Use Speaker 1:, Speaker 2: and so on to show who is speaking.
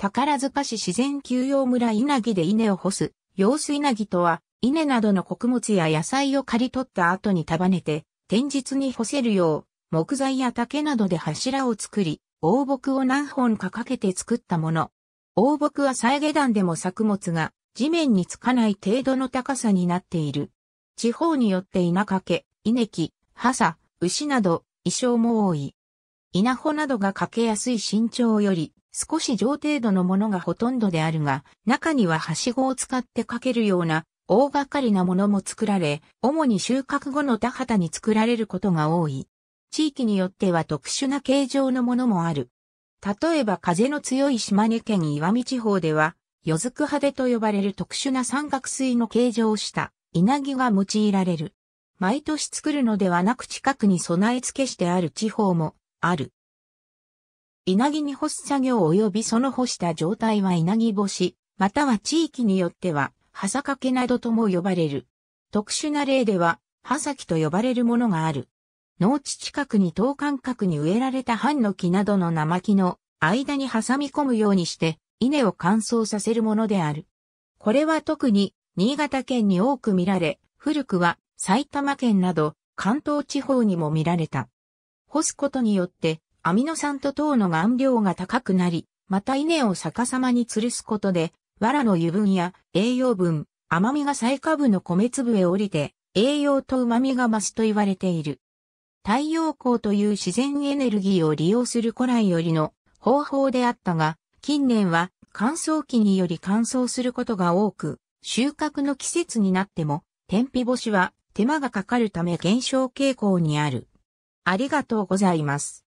Speaker 1: 宝塚市自然休養村稲城で稲を干す、用水稲城とは、稲などの穀物や野菜を刈り取った後に束ねて、天日に干せるよう、木材や竹などで柱を作り、大木を何本かかけて作ったもの。大木は再下段でも作物が地面につかない程度の高さになっている。地方によって稲掛け、稲木、ハサ、牛など、衣装も多い。稲穂などがかけやすい身長より、少し上程度のものがほとんどであるが、中にははしごを使ってかけるような大掛かりなものも作られ、主に収穫後の田畑に作られることが多い。地域によっては特殊な形状のものもある。例えば風の強い島根県岩見地方では、よずく派手と呼ばれる特殊な三角錐の形状をした稲城が用いられる。毎年作るのではなく近くに備え付けしてある地方もある。稲城に干す作業及びその干した状態は稲城干し、または地域によっては、はさかけなどとも呼ばれる。特殊な例では、葉先と呼ばれるものがある。農地近くに等間隔に植えられたハン木などの生木の間に挟み込むようにして、稲を乾燥させるものである。これは特に新潟県に多く見られ、古くは埼玉県など関東地方にも見られた。干すことによってアミノ酸と糖の含量が高くなり、また稲を逆さまに吊るすことで、藁の油分や栄養分、甘みが最下部の米粒へ降りて、栄養と旨みが増すと言われている。太陽光という自然エネルギーを利用する古来よりの方法であったが、近年は乾燥機により乾燥することが多く、収穫の季節になっても、天日干しは手間がかかるため減少傾向にある。ありがとうございます。